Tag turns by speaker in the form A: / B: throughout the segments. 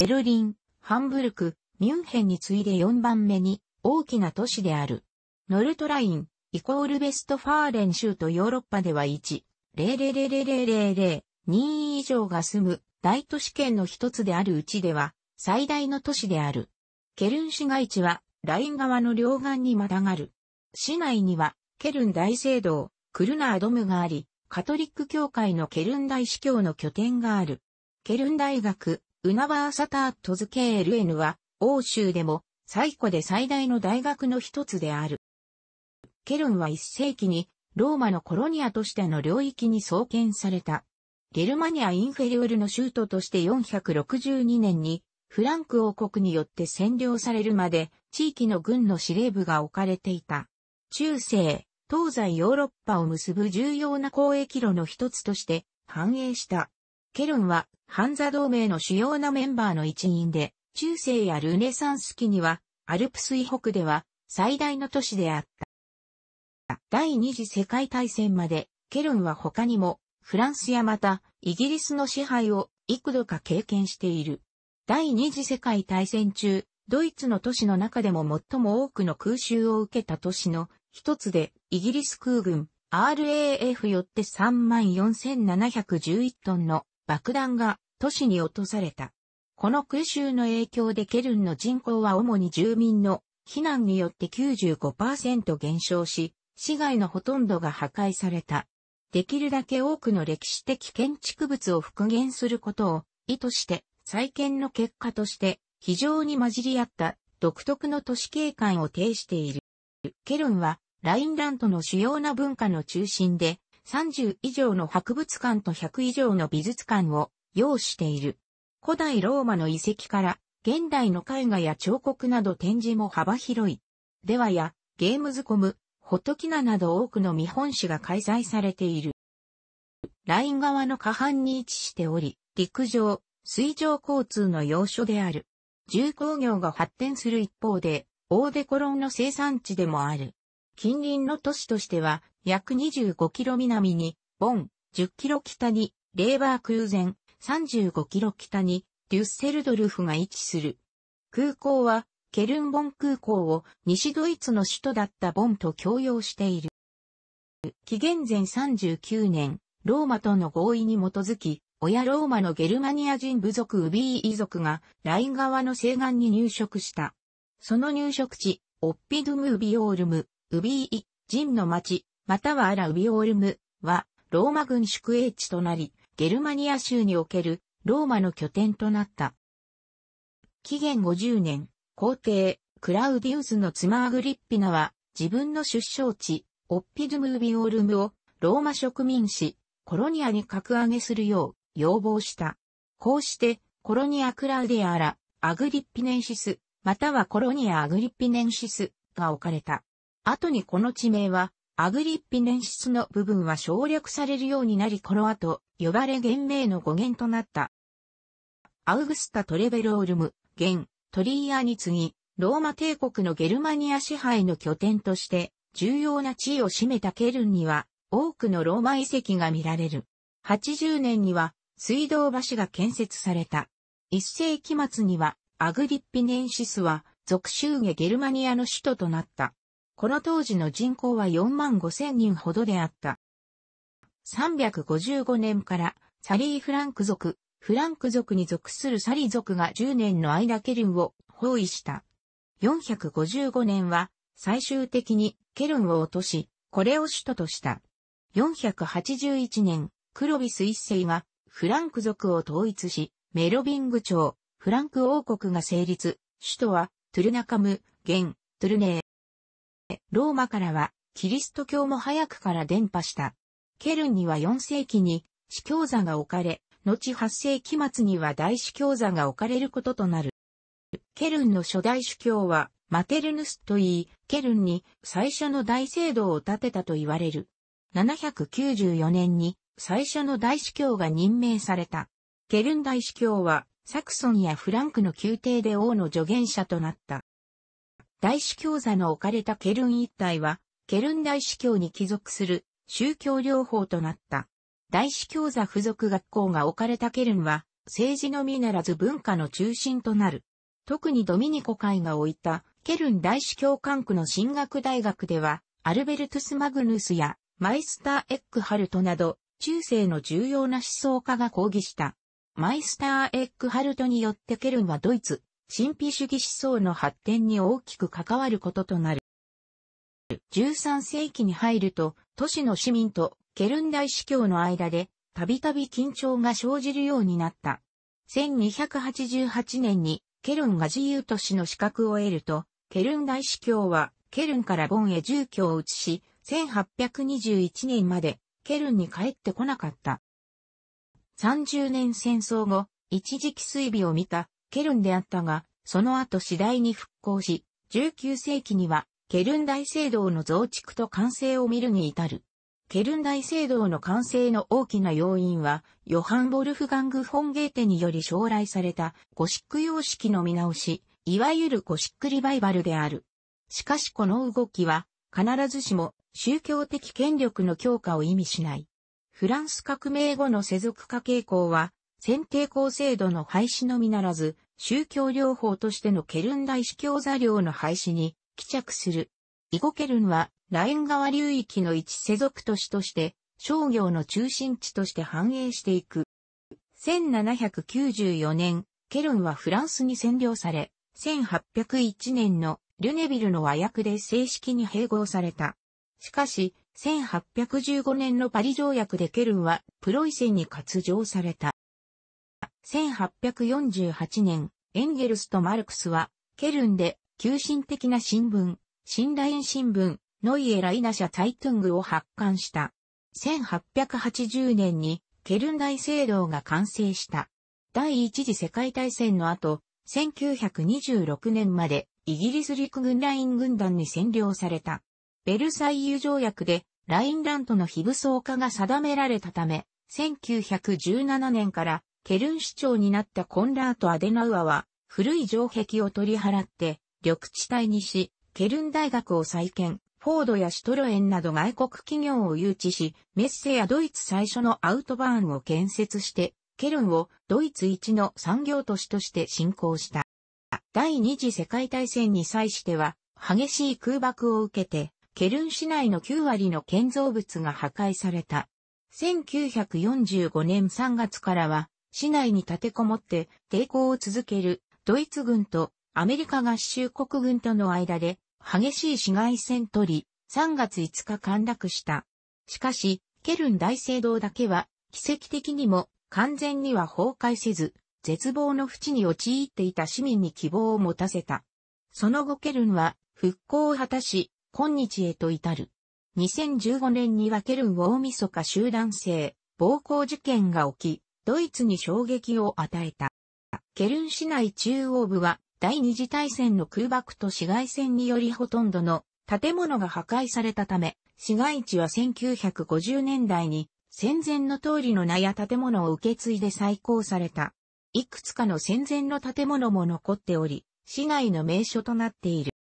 A: ベルリン、ハンブルク、ミュンヘンに次いで4番目に大きな都市である。ノルトライン、イコールベストファーレン州とヨーロッパでは1、0 0 0 0 0 2位以上が住む大都市圏の一つであるうちでは最大の都市である。ケルン市街地はライン側の両岸にまたがる。市内にはケルン大聖堂、クルナードムがあり、カトリック教会のケルン大司教の拠点がある。ケルン大学、ウナバーサタートズケ l ル N は、欧州でも最古で最大の大学の一つである。ケルンは一世紀にローマのコロニアとしての領域に創建された。ゲルマニア・インフェリオルの州都として462年にフランク王国によって占領されるまで地域の軍の司令部が置かれていた。中世、東西ヨーロッパを結ぶ重要な交易路の一つとして繁栄した。ケロンは、ハンザ同盟の主要なメンバーの一員で、中世やルネサンス期には、アルプス以北では、最大の都市であった。第二次世界大戦まで、ケロンは他にも、フランスやまた、イギリスの支配を幾度か経験している。第二次世界大戦中、ドイツの都市の中でも最も多くの空襲を受けた都市の一つで、イギリス空軍 RAF よって34,711トンの爆弾が都市に落とされた。この空襲の影響でケルンの人口は主に住民の避難によって95%減少し、市街のほとんどが破壊された。できるだけ多くの歴史的建築物を復元することを意図して再建の結果として非常に混じり合った独特の都市景観を呈している。ケルンはラインランドの主要な文化の中心で30以上の博物館と100以上の美術館を要している。古代ローマの遺跡から現代の絵画や彫刻など展示も幅広い。ではやゲームズコム、ホトキナなど多くの見本市が開催されている。ライン側の下半に位置しており、陸上、水上交通の要所である。重工業が発展する一方で、オーデコロンの生産地でもある。近隣の都市としては、約2 5キロ南に、ボン、1 0キロ北に、レーバークーゼン、3 5キロ北に、デュッセルドルフが位置する。空港は、ケルンボン空港を西ドイツの首都だったボンと共用している。紀元前39年、ローマとの合意に基づき、親ローマのゲルマニア人部族ウビー遺族がライン側の西岸に入植した。その入植地、オッピドゥム・ビオールム、ウビーイ、ンの町、またはアラ・ウビオールムは、ローマ軍宿営地となり、ゲルマニア州におけるローマの拠点となった。紀元50年、皇帝、クラウディウスの妻アグリッピナは、自分の出生地、オッピドゥム・ウビオールムを、ローマ植民地、コロニアに格上げするよう、要望した。こうして、コロニア・クラウディア・ラ、アグリッピネンシス、またはコロニア・アグリッピネンシスが置かれた。後にこの地名は、アグリッピネンシスの部分は省略されるようになりこの後、呼ばれ原名の語源となった。アウグスタ・トレベロールム、現、トリーアに次ぎ、ローマ帝国のゲルマニア支配の拠点として、重要な地位を占めたケルンには、多くのローマ遺跡が見られる。80年には、水道橋が建設された。1世紀末には、アグリッピネンシスは、属州下ゲルマニアの首都となった。この当時の人口は4万5千人ほどであった。355年からサリー・フランク族、フランク族に属するサリ族が10年の間ケルンを包囲した。455年は最終的にケルンを落とし、これを首都とした。481年、クロビス一世がフランク族を統一し、メロビング朝、フランク王国が成立、首都はトゥルナカム、現、トゥルネー。ローマからはキリスト教も早くから伝播した。ケルンには4世紀に司教座が置かれ、後8世紀末には大司教座が置かれることとなる。ケルンの初代司教はマテルヌスといい、ケルンに最初の大聖堂を建てたと言われる。794年に最初の大司教が任命された。ケルン大司教はサクソンやフランクの宮廷で王の助言者となった。大司教座の置かれたケルン一帯は、ケルン大司教に帰属する宗教療法となった。大司教座附属学校が置かれたケルンは、政治のみならず文化の中心となる。特にドミニコ会が置いたケルン大司教管区の進学大学では、アルベルトス・マグヌスやマイスター・エックハルトなど、中世の重要な思想家が抗議した。マイスター・エックハルトによってケルンはドイツ、神秘主義思想の発展に大きく関わることとなる。13世紀に入ると、都市の市民とケルン大司教の間で、たびたび緊張が生じるようになった。1288年に、ケルンが自由都市の資格を得ると、ケルン大司教は、ケルンからボンへ住居を移し、1821年まで、ケルンに帰ってこなかった。30年戦争後、一時期水尾を見たケルンであったが、その後次第に復興し、19世紀には、ケルン大聖堂の増築と完成を見るに至る。ケルン大聖堂の完成の大きな要因は、ヨハン・ボルフガング・フォンゲーテにより将来されたゴシック様式の見直し、いわゆるゴシックリバイバルである。しかしこの動きは、必ずしも宗教的権力の強化を意味しない。フランス革命後の世俗化傾向は、選定校制度の廃止のみならず、宗教療法としてのケルン大司教座領の廃止に帰着する。イゴケルンは、ライン川流域の一世俗都市として、商業の中心地として繁栄していく。1794年、ケルンはフランスに占領され、1801年のルネビルの和訳で正式に併合された。しかし、1815年のパリ条約でケルンはプロイセンに割譲された。1848年、エンゲルスとマルクスは、ケルンで、急進的な新聞、新ライン新聞、ノイエライナ社ツァイトングを発刊した。1880年に、ケルン大聖堂が完成した。第一次世界大戦の後、1926年までイギリス陸軍ライン軍団に占領された。ベルサイユ条約でラインラントの非武装化が定められたため、1917年からケルン市長になったコンラート・アデナウアは、古い城壁を取り払って、緑地帯にし、ケルン大学を再建、フォードやシュトロエンなど外国企業を誘致し、メッセやドイツ最初のアウトバーンを建設して、ケルンをドイツ一の産業都市として振興した。第二次世界大戦に際しては、激しい空爆を受けて、ケルン市内の9割の建造物が破壊された。1945年3月からは、市内に立てこもって抵抗を続けるドイツ軍とアメリカ合衆国軍との間で激しい市街戦取り、3月5日陥落した。しかし、ケルン大聖堂だけは奇跡的にも完全には崩壊せず、絶望の淵に陥っていた市民に希望を持たせた。その後ケルンは復興を果たし、今日へと至る。2015年にはケルン大晦日集団性暴行事件が起き、ドイツに衝撃を与えた。ケルン市内中央部は第二次大戦の空爆と市街戦によりほとんどの建物が破壊されたため、市街地は1950年代に戦前の通りの名や建物を受け継いで再興された。いくつかの戦前の建物も残っており、市内の名所となっている。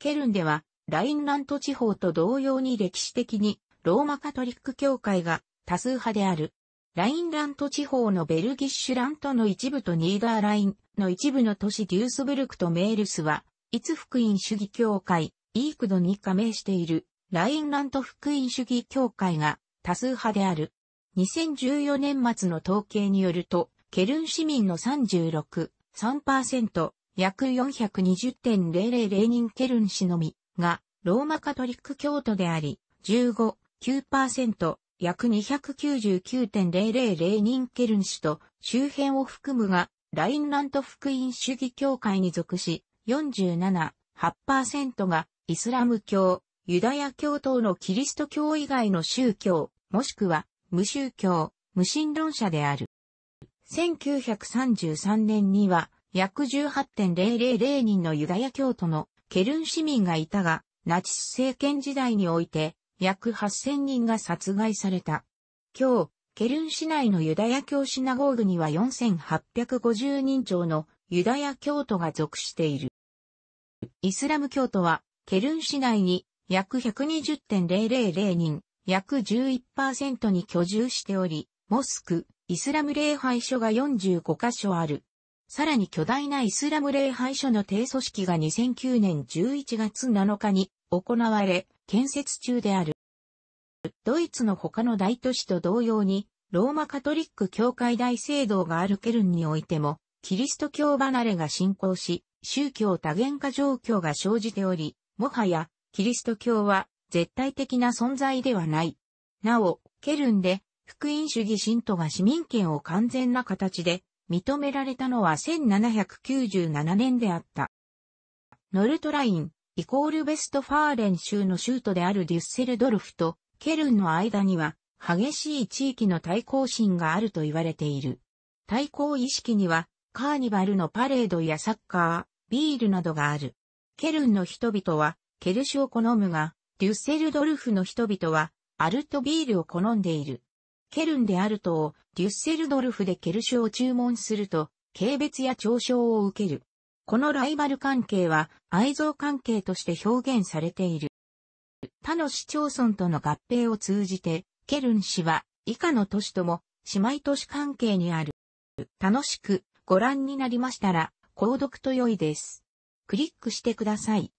A: ケルンでは、ラインラント地方と同様に歴史的にローマカトリック教会が多数派である。ラインラント地方のベルギッシュラントの一部とニーダーラインの一部の都市デュースブルクとメールスは、いつ福音主義協会、イークドに加盟している、ラインラント福音主義協会が多数派である。2014年末の統計によると、ケルン市民の36、3%、約420.000人ケルン市のみが、ローマカトリック教徒であり、15、9%、約299.000人ケルン氏と周辺を含むが、ラインラント福音主義協会に属し、47.8%がイスラム教、ユダヤ教等のキリスト教以外の宗教、もしくは無宗教、無神論者である。1933年には約18.000人のユダヤ教徒のケルン市民がいたが、ナチス政権時代において約8000人が殺害された。今日、ケルン市内のユダヤ教シナゴーグには4850人超のユダヤ教徒が属している。イスラム教徒は、ケルン市内に約120.000人、約11%に居住しており、モスク、イスラム礼拝所が45カ所ある。さらに巨大なイスラム礼拝所の低組織が2009年11月7日に行われ、建設中である。ドイツの他の大都市と同様に、ローマカトリック教会大聖堂があるケルンにおいても、キリスト教離れが進行し、宗教多元化状況が生じており、もはや、キリスト教は絶対的な存在ではない。なお、ケルンで、福音主義信徒が市民権を完全な形で認められたのは1797年であった。ノルトライン、イコールベストファーレン州の州都であるデュッセルドルフとケルンの間には激しい地域の対抗心があると言われている。対抗意識にはカーニバルのパレードやサッカー、ビールなどがある。ケルンの人々はケルシュを好むが、デュッセルドルフの人々はアルトビールを好んでいる。ケルンであるとデュッセルドルフでケルシュを注文すると、軽蔑や嘲笑を受ける。このライバル関係は愛憎関係として表現されている。他の市町村との合併を通じて、ケルン市は以下の都市とも姉妹都市関係にある。楽しくご覧になりましたら、購読と良いです。クリックしてください。